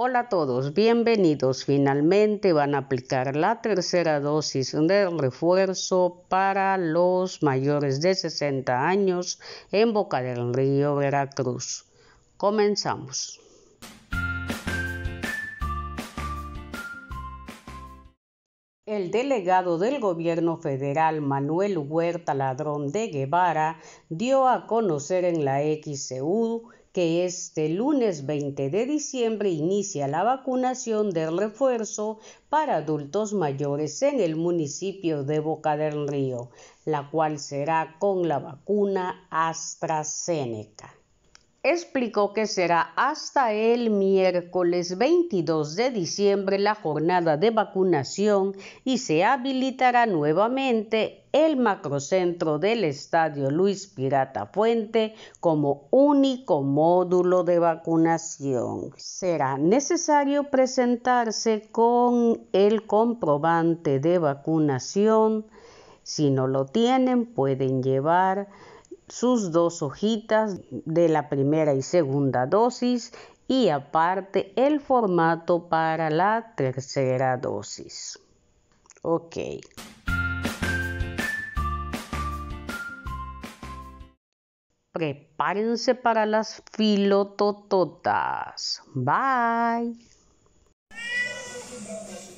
Hola a todos, bienvenidos. Finalmente van a aplicar la tercera dosis de refuerzo para los mayores de 60 años en Boca del Río, Veracruz. Comenzamos. El delegado del gobierno federal Manuel Huerta Ladrón de Guevara dio a conocer en la XCU que este lunes 20 de diciembre inicia la vacunación del refuerzo para adultos mayores en el municipio de Boca del Río, la cual será con la vacuna AstraZeneca explicó que será hasta el miércoles 22 de diciembre la jornada de vacunación y se habilitará nuevamente el macrocentro del Estadio Luis Pirata Fuente como único módulo de vacunación. Será necesario presentarse con el comprobante de vacunación. Si no lo tienen, pueden llevar sus dos hojitas de la primera y segunda dosis y aparte el formato para la tercera dosis. Ok. Prepárense para las filotototas. Bye.